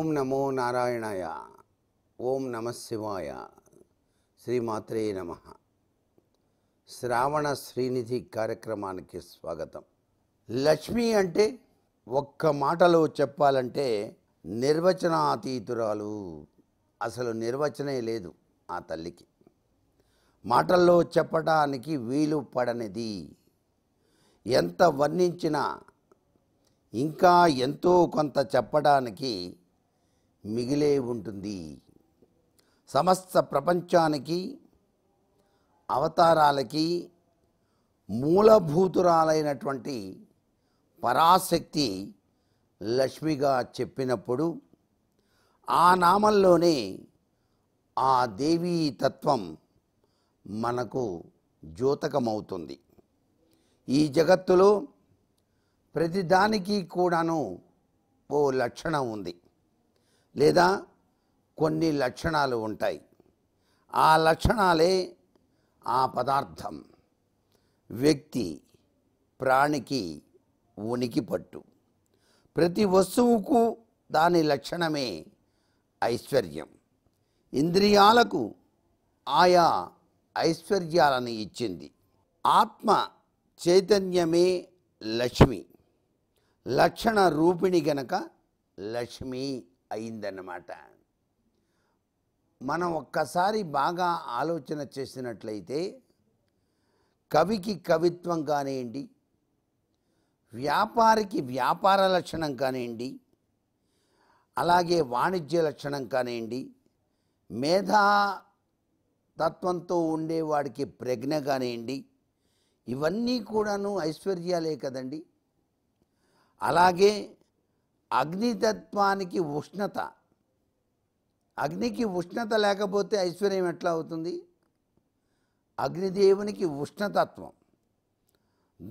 ఓం నమో నారాయణాయ ఓం నమ శివాయ శ్రీమాత్రే నమ శ్రావణ శ్రీనిధి కార్యక్రమానికి స్వాగతం లక్ష్మి అంటే ఒక్క మాటలో చెప్పాలంటే నిర్వచనాతీతురాలు అసలు నిర్వచనే లేదు ఆ తల్లికి మాటల్లో చెప్పడానికి వీలు పడనిది ఎంత వర్ణించినా ఇంకా ఎంతో కొంత చెప్పడానికి మిగిలే ఉంటుంది సమస్త ప్రపంచానికి అవతారాలకి మూలభూతురాలైనటువంటి పరాశక్తి లక్ష్మిగా చెప్పినప్పుడు ఆ నామంలోనే ఆ దేవీ తత్వం మనకు జ్యోతకమవుతుంది ఈ జగత్తులో ప్రతిదానికి కూడాను ఓ లక్షణం ఉంది లేదా కొన్ని లక్షణాలు ఉంటాయి ఆ లక్షణాలే ఆ పదార్థం వ్యక్తి ప్రాణికి ఉనికి పట్టు ప్రతి వస్తువుకు దాని లక్షణమే ఐశ్వర్యం ఇంద్రియాలకు ఆయా ఐశ్వర్యాలను ఇచ్చింది ఆత్మ చైతన్యమే లక్ష్మి లక్షణ రూపిణి గనక లక్ష్మి అయిందన్నమాట మనం ఒక్కసారి బాగా ఆలోచన చేసినట్లయితే కవికి కవిత్వం కానివ్వండి వ్యాపారికి వ్యాపార లక్షణం కానివ్వండి అలాగే వాణిజ్య లక్షణం కానివ్వండి మేధా తత్వంతో ఉండేవాడికి ప్రజ్ఞ కానివ్వండి ఇవన్నీ కూడాను ఐశ్వర్యాలే కదండి అలాగే అగ్నితత్వానికి ఉష్ణత అగ్నికి ఉష్ణత లేకపోతే ఐశ్వర్యం ఎట్లా అవుతుంది అగ్నిదేవునికి ఉష్ణతత్వం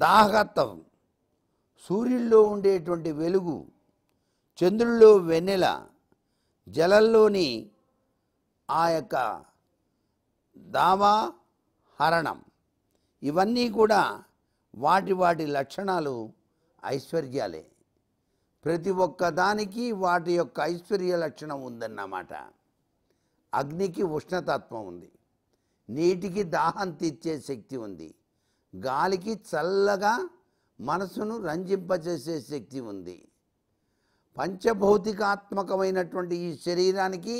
దాహకత్వం సూర్యుల్లో ఉండేటువంటి వెలుగు చంద్రుల్లో వెన్నెల జలంలోని ఆ యొక్క దావా హరణం ఇవన్నీ కూడా వాటి వాటి లక్షణాలు ఐశ్వర్యాలే ప్రతి ఒక్కదానికి వాటి యొక్క ఐశ్వర్య లక్షణం ఉందన్నమాట అగ్నికి ఉష్ణతత్వం ఉంది నీటికి దాహం తీర్చే శక్తి ఉంది గాలికి చల్లగా మనసును రంజింపచేసే శక్తి ఉంది పంచభౌతికాత్మకమైనటువంటి ఈ శరీరానికి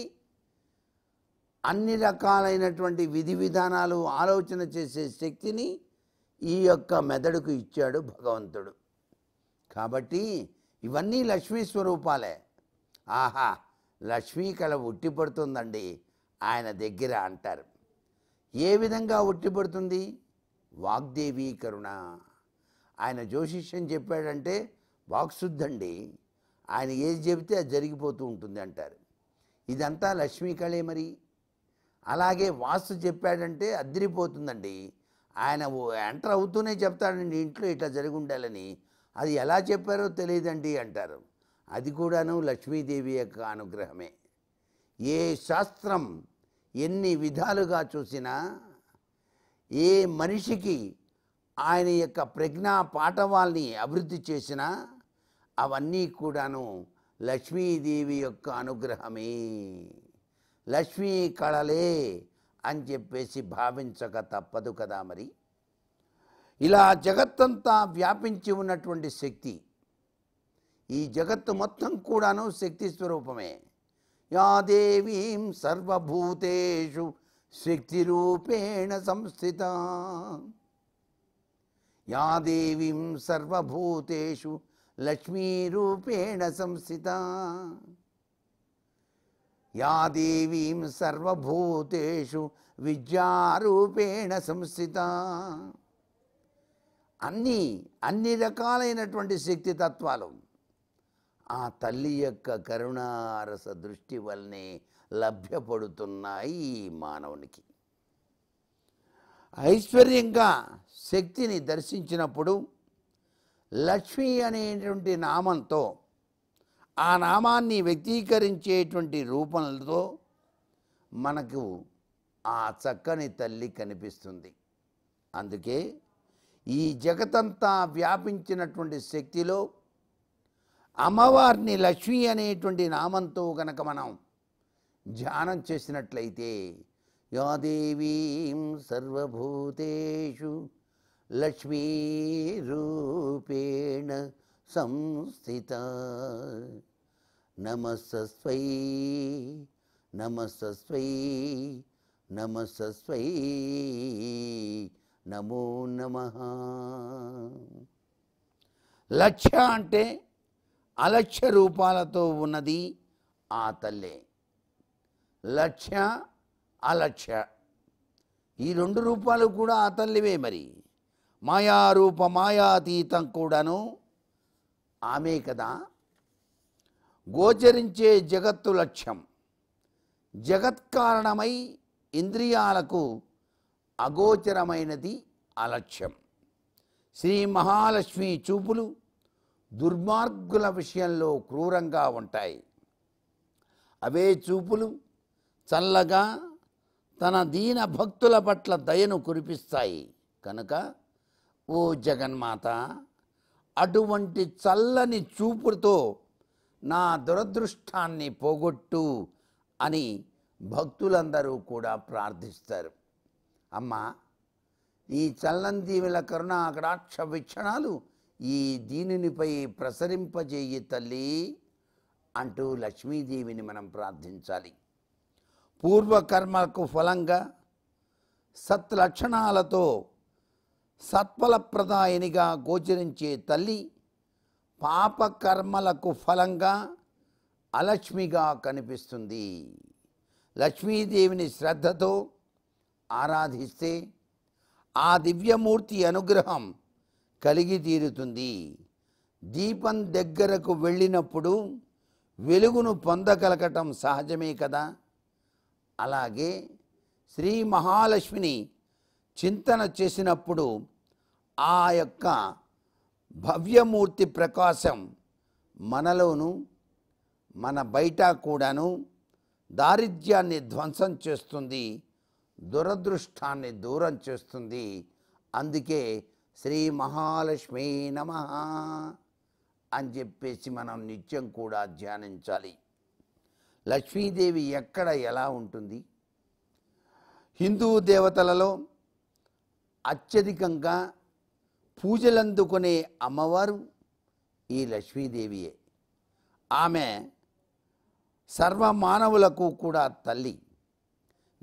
అన్ని రకాలైనటువంటి విధి విధానాలు ఆలోచన చేసే శక్తిని ఈ యొక్క మెదడుకు ఇచ్చాడు భగవంతుడు కాబట్టి ఇవన్నీ లక్ష్మీ స్వరూపాలే ఆహా లక్ష్మీ కళ ఉట్టిపడుతుందండి ఆయన దగ్గర అంటారు ఏ విధంగా ఉట్టిపడుతుంది వాగ్దేవి కరుణ ఆయన జ్యోతిష్యం చెప్పాడంటే వాక్శుద్ధండి ఆయన ఏది చెబితే అది జరిగిపోతూ ఉంటుంది అంటారు ఇదంతా లక్ష్మీ కళే మరి అలాగే వాస్తు చెప్పాడంటే అదిరిపోతుందండి ఆయన ఎంటర్ అవుతూనే చెప్తాడండి ఇంట్లో ఇట్లా జరిగి ఉండాలని అది ఎలా చెప్పారో తెలియదండి అంటారు అది కూడాను లక్ష్మీదేవి యొక్క అనుగ్రహమే ఏ శాస్త్రం ఎన్ని విధాలుగా చూసినా ఏ మనిషికి ఆయన యొక్క ప్రజ్ఞా పాఠవాల్ని అభివృద్ధి చేసినా అవన్నీ కూడాను లక్ష్మీదేవి యొక్క అనుగ్రహమే లక్ష్మీ కళలే అని చెప్పేసి భావించక తప్పదు కదా మరి ఇలా జగత్తంతా వ్యాపించి ఉన్నటువంటి శక్తి ఈ జగత్తు మొత్తం కూడాను శక్తి స్వరూపమే యాదేవీం సర్వభూతేషు శక్తి రూపేణ సంస్థిత యాదేవీం సర్వభూతేషు లక్ష్మీరూపేణ సంస్థిత యాదేవీం సర్వభూతేషు విద్యారూపేణ సంస్థిత అన్ని అన్ని రకాలైనటువంటి శక్తి తత్వాలు ఆ తల్లి యొక్క కరుణారస దృష్టి వల్లనే లభ్యపడుతున్నాయి మానవునికి ఐశ్వర్యంగా శక్తిని దర్శించినప్పుడు లక్ష్మి అనేటువంటి నామంతో ఆ నామాన్ని వ్యక్తీకరించేటువంటి రూపంతో మనకు ఆ చక్కని తల్లి కనిపిస్తుంది అందుకే ఈ జగతంతా వ్యాపించినటువంటి శక్తిలో అమ్మవారిని లక్ష్మి అనేటువంటి నామంతో గనక మనం ధ్యానం చేసినట్లయితే యాదేవీం సర్వభూతేషు లక్ష్మీ రూపేణ సంస్థిత నమస్వై నమస్వై నమస్వై నమో నమ లక్ష అంటే అలక్ష్య రూపాలతో ఉన్నది ఆ తల్లే లక్ష్య అలక్ష్య ఈ రెండు రూపాలు కూడా ఆ తల్లివే మరి మాయారూప మాయాతీతం కూడాను ఆమె కదా గోచరించే జగత్తు లక్ష్యం జగత్కారణమై ఇంద్రియాలకు అగోచరమైనది అలక్ష్యం శ్రీ మహాలక్ష్మి చూపులు దుర్మార్గుల విషయంలో క్రూరంగా ఉంటాయి అవే చూపులు చల్లగా తన దీన భక్తుల పట్ల దయను కురిపిస్తాయి కనుక ఓ జగన్మాత అటువంటి చల్లని చూపుతో నా దురదృష్టాన్ని పోగొట్టు అని భక్తులందరూ కూడా ప్రార్థిస్తారు అమ్మ ఈ చల్లని దీవెల కరుణ కడాక్ష విక్షణాలు ఈ దీనినిపై ప్రసరింపజేయి తల్లి అంటూ లక్ష్మీదేవిని మనం ప్రార్థించాలి పూర్వకర్మలకు ఫలంగా సత్లక్షణాలతో సత్ఫలప్రదాయనిగా గోచరించే తల్లి పాపకర్మలకు ఫలంగా అలక్ష్మిగా కనిపిస్తుంది లక్ష్మీదేవిని శ్రద్ధతో ఆరాధిస్తే ఆ దివ్యమూర్తి అనుగ్రహం కలిగి తీరుతుంది దీపం దగ్గరకు వెళ్ళినప్పుడు వెలుగును పొందగలగటం సహజమే కదా అలాగే శ్రీ మహాలక్ష్మిని చింతన చేసినప్పుడు ఆ యొక్క భవ్యమూర్తి ప్రకాశం మనలోను మన బయట కూడాను దారిద్ర్యాన్ని ధ్వంసం చేస్తుంది దురదృష్టాన్ని దూరం చేస్తుంది అందుకే శ్రీ మహాలక్ష్మి నమ అని చెప్పేసి మనం నిత్యం కూడా ధ్యానించాలి లక్ష్మీదేవి ఎక్కడ ఎలా ఉంటుంది హిందూ దేవతలలో అత్యధికంగా పూజలందుకునే అమ్మవారు ఈ లక్ష్మీదేవియే ఆమె సర్వ మానవులకు కూడా తల్లి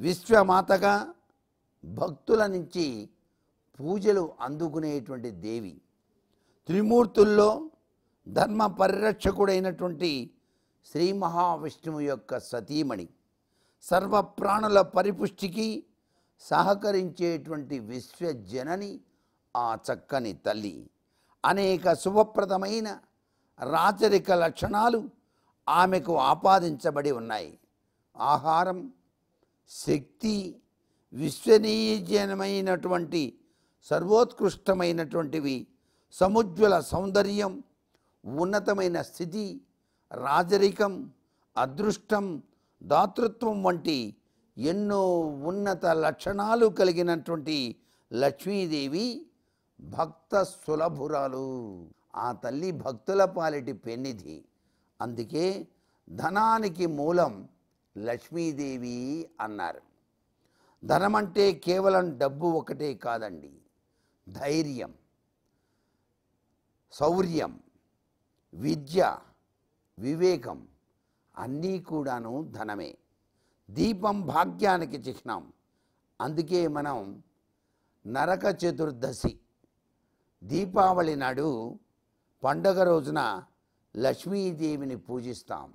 విశ్వమాతగా భక్తుల నుంచి పూజలు అందుకునేటువంటి దేవి త్రిమూర్తుల్లో ధర్మ పరిరక్షకుడైనటువంటి శ్రీ మహావిష్ణువు యొక్క సతీమణి సర్వ ప్రాణుల పరిపుష్టికి సహకరించేటువంటి విశ్వజనని ఆ చక్కని తల్లి అనేక శుభప్రదమైన రాచరిక లక్షణాలు ఆమెకు ఆపాదించబడి ఉన్నాయి ఆహారం శక్తి విశ్వనీయజనమైనటువంటి సర్వోత్కృష్టమైనటువంటివి సముజ్వల సౌందర్యం ఉన్నతమైన స్థితి రాజరికం అదృష్టం దాతృత్వం వంటి ఎన్నో ఉన్నత లక్షణాలు కలిగినటువంటి లక్ష్మీదేవి భక్త సులభురాలు ఆ తల్లి భక్తుల పాలిటి పెన్నిధి అందుకే ధనానికి మూలం లక్ష్మీదేవి అన్నారు ధనం అంటే కేవలం డబ్బు ఒకటే కాదండి ధైర్యం శౌర్యం విద్య వివేకం అన్నీ కూడాను ధనమే దీపం భాగ్యానికి చిహ్నం అందుకే మనం నరక చతుర్దశి దీపావళి నాడు పండగ రోజున లక్ష్మీదేవిని పూజిస్తాం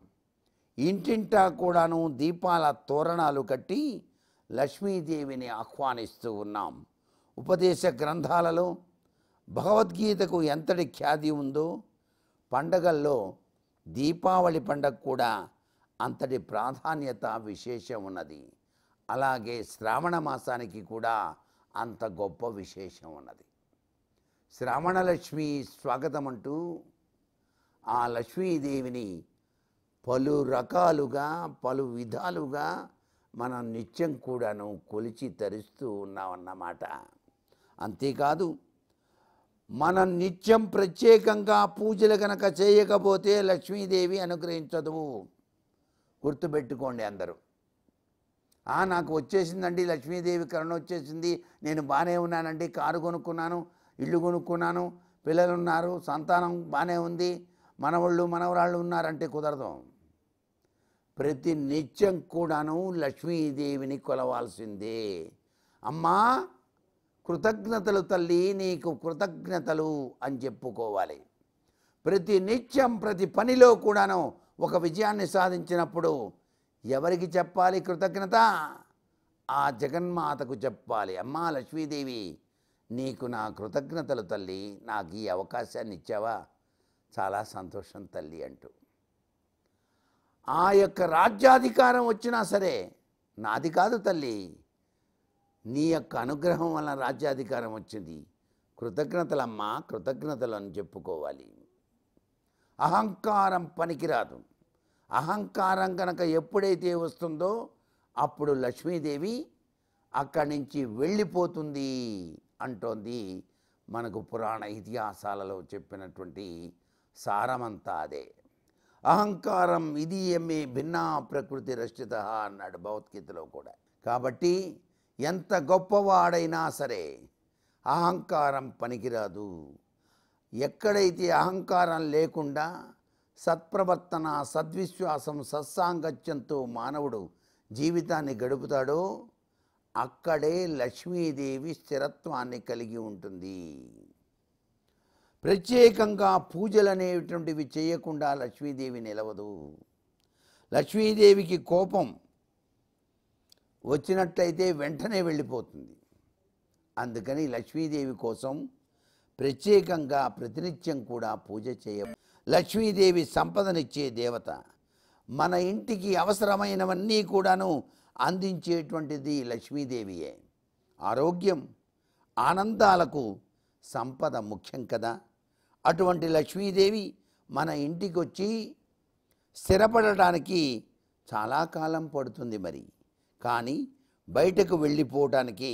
ఇంటింటా కూడాను దీపాల తోరణాలు కట్టి లక్ష్మీదేవిని ఆహ్వానిస్తూ ఉన్నాం ఉపదేశ గ్రంథాలలో భగవద్గీతకు ఎంతటి ఖ్యాతి ఉందో పండగల్లో దీపావళి పండగ కూడా అంతటి ప్రాధాన్యత విశేషం ఉన్నది అలాగే శ్రావణ మాసానికి కూడా అంత గొప్ప విశేషం ఉన్నది శ్రావణలక్ష్మి స్వాగతం అంటూ ఆ లక్ష్మీదేవిని పలు రకాలుగా పలు విధాలుగా మనం నిత్యం కూడాను కొలిచి తరిస్తూ ఉన్నామన్నమాట అంతేకాదు మనం నిత్యం ప్రత్యేకంగా పూజలు కనుక చేయకపోతే లక్ష్మీదేవి అనుగ్రహించదు గుర్తుపెట్టుకోండి అందరూ ఆ నాకు వచ్చేసిందండి లక్ష్మీదేవి కరణ వచ్చేసింది నేను బాగానే ఉన్నానండి కారు కొనుక్కున్నాను ఇల్లు కొనుక్కున్నాను పిల్లలు ఉన్నారు సంతానం బాగానే ఉంది మనవాళ్ళు మనవరాళ్ళు ఉన్నారంటే కుదరదు ప్రతి నిత్యం కూడాను లక్ష్మీదేవిని కొలవాల్సిందే అమ్మా కృతజ్ఞతలు తల్లి నీకు కృతజ్ఞతలు అని చెప్పుకోవాలి ప్రతి నిత్యం ప్రతి పనిలో కూడాను ఒక విజయాన్ని సాధించినప్పుడు ఎవరికి చెప్పాలి కృతజ్ఞత ఆ జగన్మాతకు చెప్పాలి అమ్మా లక్ష్మీదేవి నీకు నా కృతజ్ఞతలు తల్లి నాకు ఈ అవకాశాన్ని ఇచ్చావా చాలా సంతోషం తల్లి అంటూ ఆ యొక్క రాజ్యాధికారం వచ్చినా సరే నాది కాదు తల్లి నీ యొక్క అనుగ్రహం వలన రాజ్యాధికారం వచ్చింది కృతజ్ఞతలమ్మా కృతజ్ఞతలు అని చెప్పుకోవాలి అహంకారం పనికిరాదు అహంకారం కనుక ఎప్పుడైతే వస్తుందో అప్పుడు లక్ష్మీదేవి అక్కడి నుంచి వెళ్ళిపోతుంది అంటోంది మనకు పురాణ ఇతిహాసాలలో చెప్పినటువంటి సారమంతా అదే అహంకారం ఇది ఏమే భిన్న ప్రకృతి రక్షిత అన్నాడు భగవద్గీతలో కూడా కాబట్టి ఎంత గొప్పవాడైనా సరే అహంకారం పనికిరాదు ఎక్కడైతే అహంకారం లేకుండా సత్ప్రవర్తన సద్విశ్వాసం సత్సాంగత్యంతో మానవుడు జీవితాన్ని గడుపుతాడో అక్కడే లక్ష్మీదేవి స్థిరత్వాన్ని కలిగి ఉంటుంది ప్రత్యేకంగా పూజలు అనేటువంటివి చేయకుండా లక్ష్మీదేవి నిలవదు లక్ష్మీదేవికి కోపం వచ్చినట్లయితే వెంటనే వెళ్ళిపోతుంది అందుకని లక్ష్మీదేవి కోసం ప్రత్యేకంగా ప్రతినిత్యం కూడా పూజ చేయ లక్ష్మీదేవి సంపదనిచ్చే దేవత మన ఇంటికి అవసరమైనవన్నీ కూడాను అందించేటువంటిది లక్ష్మీదేవియే ఆరోగ్యం ఆనందాలకు సంపద ముఖ్యం కదా అటువంటి లక్ష్మీదేవి మన ఇంటికి వచ్చి స్థిరపడటానికి చాలా కాలం పడుతుంది మరి కానీ బయటకు వెళ్ళిపోవటానికి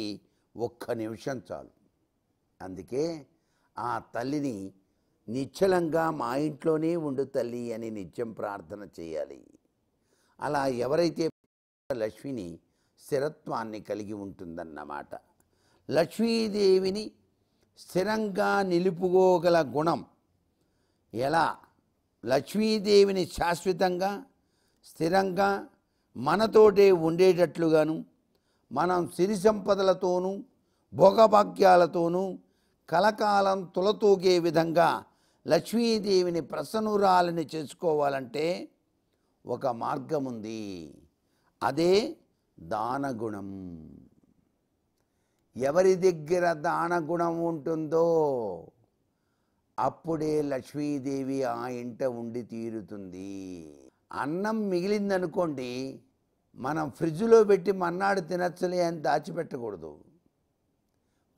ఒక్క నిమిషం చాలు అందుకే ఆ తల్లిని నిశ్చలంగా మా ఇంట్లోనే ఉండు తల్లి అని నిత్యం ప్రార్థన చేయాలి అలా ఎవరైతే లక్ష్మిని స్థిరత్వాన్ని కలిగి ఉంటుందన్నమాట లక్ష్మీదేవిని స్థిరంగా నిలుపుకోగల గుణం ఎలా లక్ష్మీదేవిని శాశ్వతంగా స్థిరంగా మనతోటే ఉండేటట్లుగాను మనం సిరి సంపదలతోనూ భోగభాగ్యాలతోనూ కలకాలం తులతూగే విధంగా లక్ష్మీదేవిని ప్రసన్నురాలని చేసుకోవాలంటే ఒక మార్గం ఉంది అదే దానగుణం ఎవరి దగ్గర దాన గుణం ఉంటుందో అప్పుడే లక్ష్మీదేవి ఆ ఇంట ఉండి తీరుతుంది అన్నం మిగిలిందనుకోండి మనం ఫ్రిడ్జ్లో పెట్టి మన్నాడు తినచ్చలే అని దాచిపెట్టకూడదు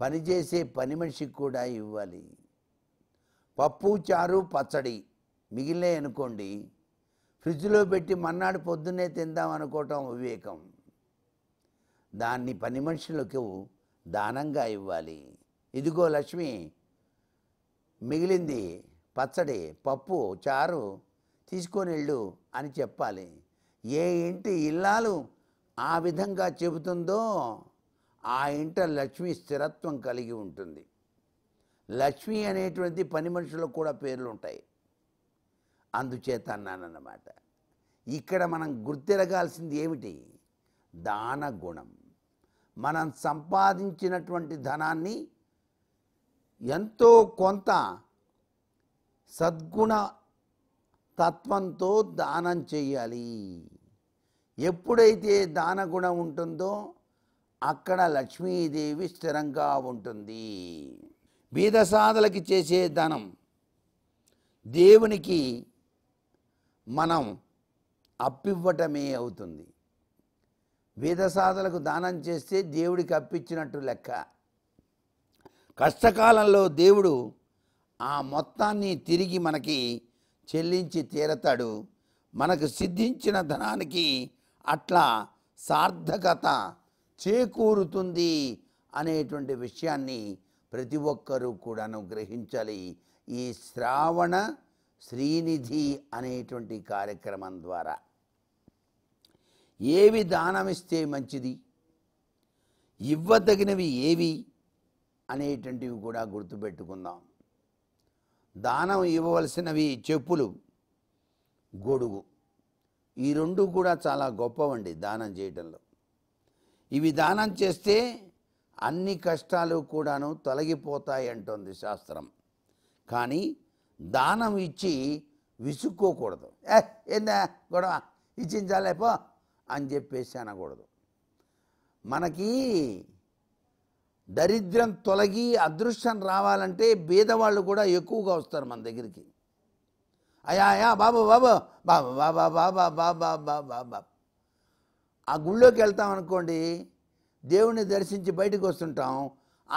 పనిచేసే పని మనిషికి కూడా ఇవ్వాలి పప్పు చారు పచ్చడి మిగిలినాయి అనుకోండి ఫ్రిడ్జ్లో పెట్టి మన్నాడు పొద్దున్నే తిందాం అనుకోవటం వివేకం దాన్ని పని మనుషులకు దానంగా ఇవ్వాలి ఇదిగో లక్ష్మి మిగిలింది పచ్చడి పప్పు చారు తీసుకొని వెళ్ళు అని చెప్పాలి ఏ ఇంటి ఇల్లాలు ఆ విధంగా చెబుతుందో ఆ ఇంట లక్ష్మి స్థిరత్వం కలిగి ఉంటుంది లక్ష్మి అనేటువంటి పని మనుషులకు కూడా పేర్లు ఉంటాయి అందుచేత అన్నానన్నమాట ఇక్కడ మనం గుర్తిరగాల్సింది ఏమిటి దాన గుణం మనం సంపాదించినటువంటి ధనాన్ని ఎంతో కొంత సద్గుణ తత్వంతో దానం చేయాలి ఎప్పుడైతే దానగుణం ఉంటుందో అక్కడ లక్ష్మీదేవి స్థిరంగా ఉంటుంది బీదసాధలకి చేసే దానం దేవునికి మనం అప్పివ్వటమే అవుతుంది వేదసాధలకు దానం చేస్తే దేవుడికి అప్పించినట్టు లెక్క కష్టకాలంలో దేవుడు ఆ మొత్తాన్ని తిరిగి మనకి చెల్లించి తీరతాడు మనకు సిద్ధించిన ధనానికి అట్లా సార్థకత చేకూరుతుంది అనేటువంటి విషయాన్ని ప్రతి ఒక్కరూ కూడాను గ్రహించాలి ఈ శ్రావణ శ్రీనిధి అనేటువంటి కార్యక్రమం ద్వారా ఏవి దానమిస్తే మంచిది ఇవ్వదగినవి ఏవి అనేటువంటివి కూడా గుర్తుపెట్టుకుందాం దానం ఇవ్వవలసినవి చెప్పులు గొడుగు ఈ రెండు కూడా చాలా గొప్పవండి దానం చేయటంలో ఇవి దానం చేస్తే అన్ని కష్టాలు కూడాను తొలగిపోతాయి అంటుంది శాస్త్రం కానీ దానం ఇచ్చి విసుక్కోకూడదు ఏ ఏందా గొడవ ఇచ్చించాలేపో అని చెప్పేసి అనకూడదు మనకి దరిద్రం తొలగి అదృష్టం రావాలంటే బీదవాళ్ళు కూడా ఎక్కువగా వస్తారు మన దగ్గరికి అయా అయా బాబా బాబా బాబా బాబా బాబా బాబా బాబా బాబా ఆ గుళ్ళోకి వెళ్తాం అనుకోండి దేవుణ్ణి దర్శించి బయటకు వస్తుంటాం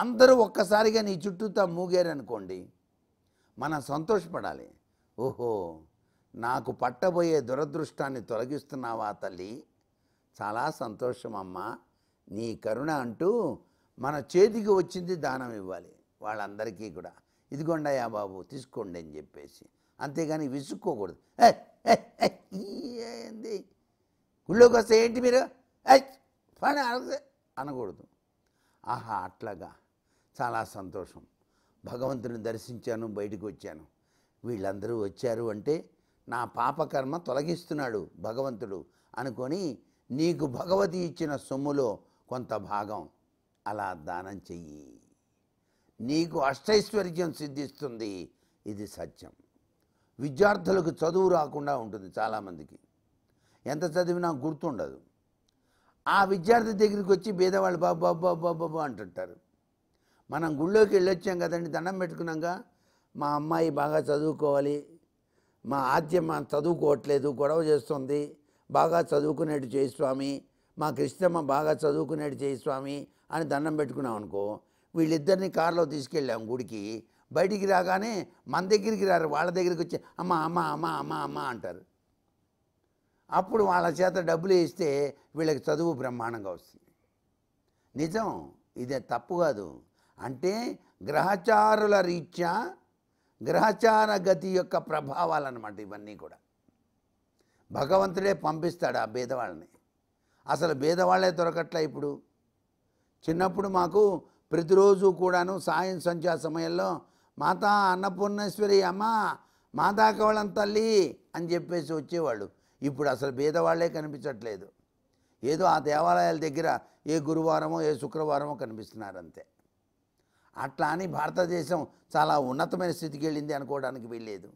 అందరూ ఒక్కసారిగా నీ చుట్టూతో మూగారనుకోండి మనం సంతోషపడాలి ఓహో నాకు పట్టబోయే దురదృష్టాన్ని తొలగిస్తున్నావా తల్లి చాలా సంతోషం అమ్మా నీ కరుణ అంటూ మన చేతికి వచ్చింది దానం ఇవ్వాలి వాళ్ళందరికీ కూడా ఇదిగొండయా బాబు తీసుకోండి అని చెప్పేసి అంతేగాని విసుక్కోకూడదు ఏంది గుళ్ళోకి వస్తే ఏంటి మీరు పని అనకూడదు ఆహా అట్లాగా చాలా సంతోషం భగవంతుని దర్శించాను బయటకు వచ్చాను వీళ్ళందరూ వచ్చారు అంటే నా పాపకర్మ తొలగిస్తున్నాడు భగవంతుడు అనుకొని నీకు భగవతి ఇచ్చిన సొమ్ములో కొంత భాగం అలా దానం చెయ్యి నీకు అష్టైశ్వర్యం సిద్ధిస్తుంది ఇది సత్యం విద్యార్థులకు చదువు రాకుండా ఉంటుంది చాలామందికి ఎంత చదివినా గుర్తుండదు ఆ విద్యార్థి దగ్గరికి వచ్చి బేదవాళ్ళు బాబు బాబు బాబు బాబు అంటుంటారు మనం గుళ్ళోకి వెళ్ళొచ్చాం కదండి దండం పెట్టుకున్నాక మా అమ్మాయి బాగా చదువుకోవాలి మా ఆద్యం చదువుకోవట్లేదు గొడవ చేస్తుంది బాగా చదువుకునేట్టు చేయి స్వామి మా కృష్ణమ్మ బాగా చదువుకునేట్టు చేయి స్వామి అని దండం పెట్టుకున్నాం అనుకో వీళ్ళిద్దరిని కారులో తీసుకెళ్ళాం గుడికి బయటికి రాగానే మన దగ్గరికి రారు వాళ్ళ దగ్గరికి వచ్చి అమ్మ అమ్మ అమ్మ అమ్మ అమ్మ అంటారు అప్పుడు వాళ్ళ చేత డబ్బులు ఇస్తే వీళ్ళకి చదువు బ్రహ్మాండంగా వస్తుంది నిజం ఇదే తప్పు కాదు అంటే గ్రహచారుల రీత్యా గ్రహచార గతి యొక్క ప్రభావాలన్నమాట ఇవన్నీ కూడా భగవంతుడే పంపిస్తాడు ఆ బీదవాళ్ళని అసలు బీదవాళ్ళే దొరకట్లే ఇప్పుడు చిన్నప్పుడు మాకు ప్రతిరోజు కూడాను సాయం సంధ్యా సమయంలో మాతా అన్నపూర్ణేశ్వరి అమ్మ మాతా కవళం తల్లి అని చెప్పేసి వచ్చేవాళ్ళు ఇప్పుడు అసలు బీదవాళ్లే కనిపించట్లేదు ఏదో ఆ దేవాలయాల దగ్గర ఏ గురువారమో ఏ శుక్రవారమో కనిపిస్తున్నారంతే అట్లా అని భారతదేశం చాలా ఉన్నతమైన స్థితికి వెళ్ళింది అనుకోవడానికి వీల్లేదు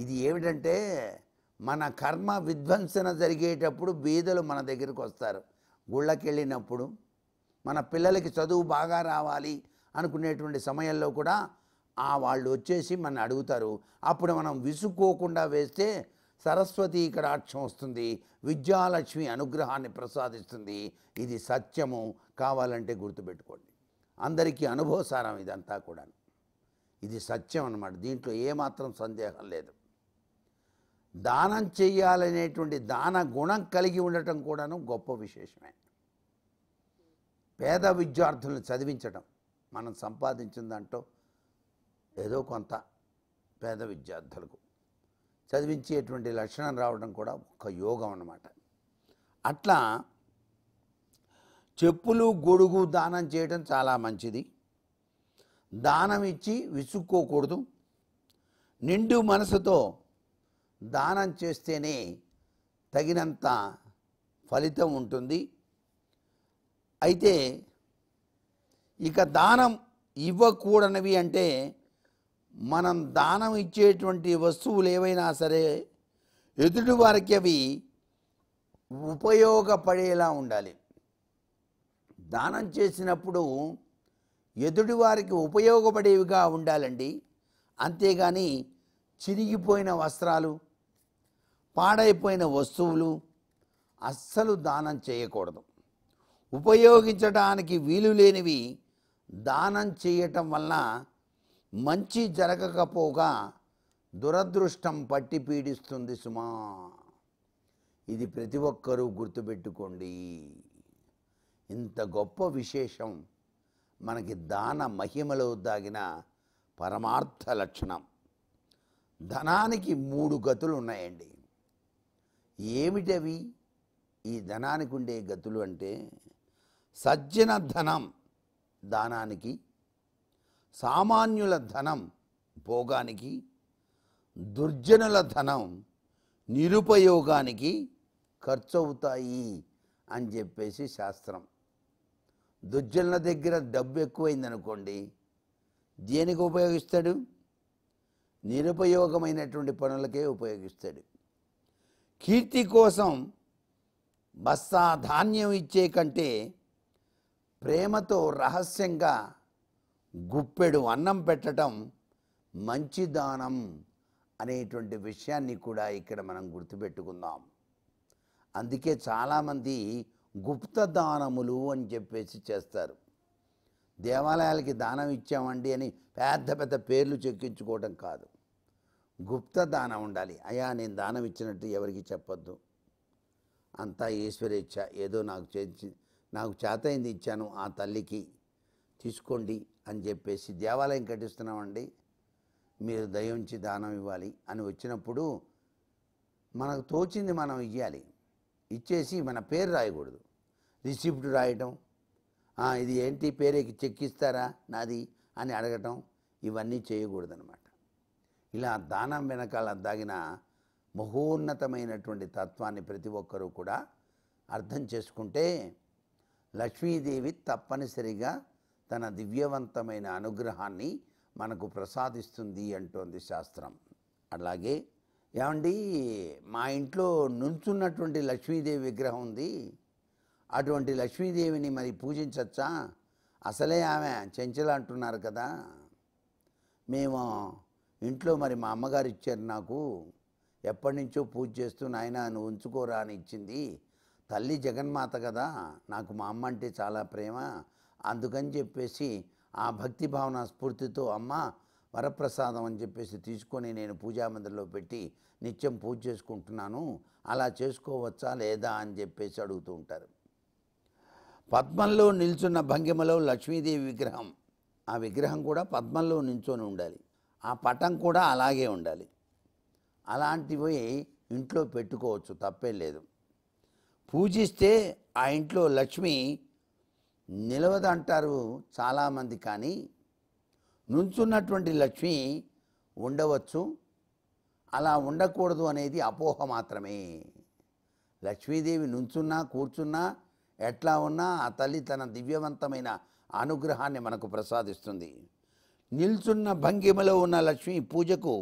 ఇది ఏమిటంటే మన కర్మ విధ్వంసన జరిగేటప్పుడు బీదలు మన దగ్గరికి వస్తారు గుళ్ళకెళ్ళినప్పుడు మన పిల్లలకి చదువు బాగా రావాలి అనుకునేటువంటి సమయంలో కూడా ఆ వాళ్ళు వచ్చేసి మన అడుగుతారు అప్పుడు మనం విసుక్కోకుండా వేస్తే ఇక్కడ కటాక్షం వస్తుంది విద్యాలక్ష్మి అనుగ్రహాన్ని ప్రసాదిస్తుంది ఇది సత్యము కావాలంటే గుర్తుపెట్టుకోండి అందరికీ అనుభవసారం ఇదంతా కూడా ఇది సత్యం అన్నమాట దీంట్లో ఏమాత్రం సందేహం లేదు దానం చేయాలనేటువంటి దాన గుణం కలిగి ఉండటం కూడాను గొప్ప విశేషమే పేద విద్యార్థులను చదివించడం మనం సంపాదించిన దాంట్లో ఏదో కొంత పేద విద్యార్థులకు చదివించేటువంటి లక్షణం రావడం కూడా ఒక యోగం అన్నమాట అట్లా చెప్పులు గొడుగు దానం చేయడం చాలా మంచిది దానం ఇచ్చి విసుక్కోకూడదు నిండు మనసుతో దానం చేస్తేనే తగినంత ఫలితం ఉంటుంది అయితే ఇక దానం ఇవ్వకూడనివి అంటే మనం దానం ఇచ్చేటువంటి వస్తువులు ఏవైనా సరే ఎదుటి వారికి అవి ఉపయోగపడేలా ఉండాలి దానం చేసినప్పుడు ఎదుటి వారికి ఉపయోగపడేవిగా ఉండాలండి అంతేగాని చిరిగిపోయిన వస్త్రాలు పాడైపోయిన వస్తువులు అస్సలు దానం చేయకూడదు ఉపయోగించడానికి వీలు లేనివి దానం చేయటం వలన మంచి జరగకపోగా దురదృష్టం పట్టి పీడిస్తుంది సుమా ఇది ప్రతి ఒక్కరూ గుర్తుపెట్టుకోండి ఇంత గొప్ప విశేషం మనకి దాన మహిమలో దాగిన పరమార్థ లక్షణం ధనానికి మూడు గతులు ఉన్నాయండి ఏమిటవి ఈ ధనానికి ఉండే గతులు అంటే సజ్జన ధనం దానానికి సామాన్యుల ధనం భోగానికి దుర్జనుల ధనం నిరుపయోగానికి ఖర్చవుతాయి అని చెప్పేసి శాస్త్రం దుర్జనుల దగ్గర డబ్బు ఎక్కువైందనుకోండి దేనికి ఉపయోగిస్తాడు నిరుపయోగమైనటువంటి పనులకే ఉపయోగిస్తాడు కీర్తి కోసం బస్తా ధాన్యం ఇచ్చే కంటే ప్రేమతో రహస్యంగా గుప్పెడు అన్నం పెట్టడం మంచి దానం అనేటువంటి విషయాన్ని కూడా ఇక్కడ మనం గుర్తుపెట్టుకుందాం అందుకే చాలామంది గుప్త దానములు అని చెప్పేసి చేస్తారు దేవాలయాలకి దానం ఇచ్చామండి అని పెద్ద పెద్ద పేర్లు చెక్కించుకోవడం కాదు గుప్త దానం ఉండాలి అయా నేను దానం ఇచ్చినట్టు ఎవరికి చెప్పొద్దు అంతా ఈశ్వరేచ్ఛ ఏదో నాకు చేసి నాకు చేతయింది ఇచ్చాను ఆ తల్లికి తీసుకోండి అని చెప్పేసి దేవాలయం కట్టిస్తున్నామండి మీరు దయించి దానం ఇవ్వాలి అని వచ్చినప్పుడు మనకు తోచింది మనం ఇవ్వాలి ఇచ్చేసి మన పేరు రాయకూడదు రిసిప్ట్ రాయటం ఇది ఏంటి పేరేకి చెక్కిస్తారా నాది అని అడగటం ఇవన్నీ చేయకూడదనమాట ఇలా దానం వెనకాల దాగిన మహోన్నతమైనటువంటి తత్వాన్ని ప్రతి ఒక్కరూ కూడా అర్థం చేసుకుంటే లక్ష్మీదేవి తప్పనిసరిగా తన దివ్యవంతమైన అనుగ్రహాన్ని మనకు ప్రసాదిస్తుంది అంటోంది శాస్త్రం అలాగే ఏమండి మా ఇంట్లో నుంచున్నటువంటి లక్ష్మీదేవి విగ్రహం ఉంది అటువంటి లక్ష్మీదేవిని మరి పూజించచ్చా అసలే ఆమె చెంచల అంటున్నారు కదా మేము ఇంట్లో మరి మా అమ్మగారు ఇచ్చారు నాకు ఎప్పటి నుంచో పూజ చేస్తూ నాయన నువ్వు ఉంచుకోరా అని ఇచ్చింది తల్లి జగన్మాత కదా నాకు మా అమ్మ అంటే చాలా ప్రేమ అందుకని చెప్పేసి ఆ భక్తి భావన స్ఫూర్తితో అమ్మ వరప్రసాదం అని చెప్పేసి తీసుకొని నేను పూజా పెట్టి నిత్యం పూజ చేసుకుంటున్నాను అలా చేసుకోవచ్చా లేదా అని చెప్పేసి అడుగుతూ ఉంటారు పద్మంలో నిల్చున్న భంగిమలో లక్ష్మీదేవి విగ్రహం ఆ విగ్రహం కూడా పద్మంలో నించొని ఉండాలి ఆ పటం కూడా అలాగే ఉండాలి అలాంటివి ఇంట్లో పెట్టుకోవచ్చు తప్పేం లేదు పూజిస్తే ఆ ఇంట్లో లక్ష్మి నిలవదంటారు చాలామంది కానీ నుంచున్నటువంటి లక్ష్మి ఉండవచ్చు అలా ఉండకూడదు అనేది అపోహ మాత్రమే లక్ష్మీదేవి నుంచున్నా కూర్చున్నా ఎట్లా ఉన్నా ఆ తల్లి తన దివ్యవంతమైన అనుగ్రహాన్ని మనకు ప్రసాదిస్తుంది నిల్చున్న భంగిమలో ఉన్న లక్ష్మి పూజకు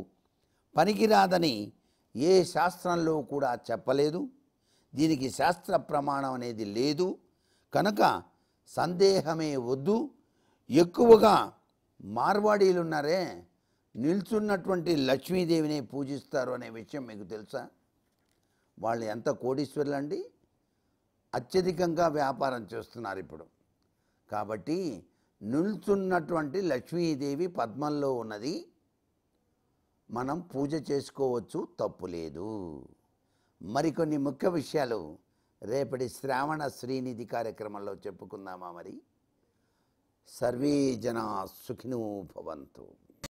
పనికిరాదని ఏ శాస్త్రంలో కూడా చెప్పలేదు దీనికి శాస్త్ర ప్రమాణం అనేది లేదు కనుక సందేహమే వద్దు ఎక్కువగా మార్వాడీలున్నారే నిల్చున్నటువంటి లక్ష్మీదేవిని పూజిస్తారు అనే విషయం మీకు తెలుసా వాళ్ళు ఎంత కోటీశ్వరులండి అత్యధికంగా వ్యాపారం చేస్తున్నారు ఇప్పుడు కాబట్టి నిలుతున్నటువంటి లక్ష్మీదేవి పద్మంలో ఉన్నది మనం పూజ చేసుకోవచ్చు తప్పు లేదు మరికొన్ని ముఖ్య విషయాలు రేపటి శ్రావణ శ్రీనిధి కార్యక్రమంలో చెప్పుకుందామా మరి సర్వే జనా సుఖినో భవంతు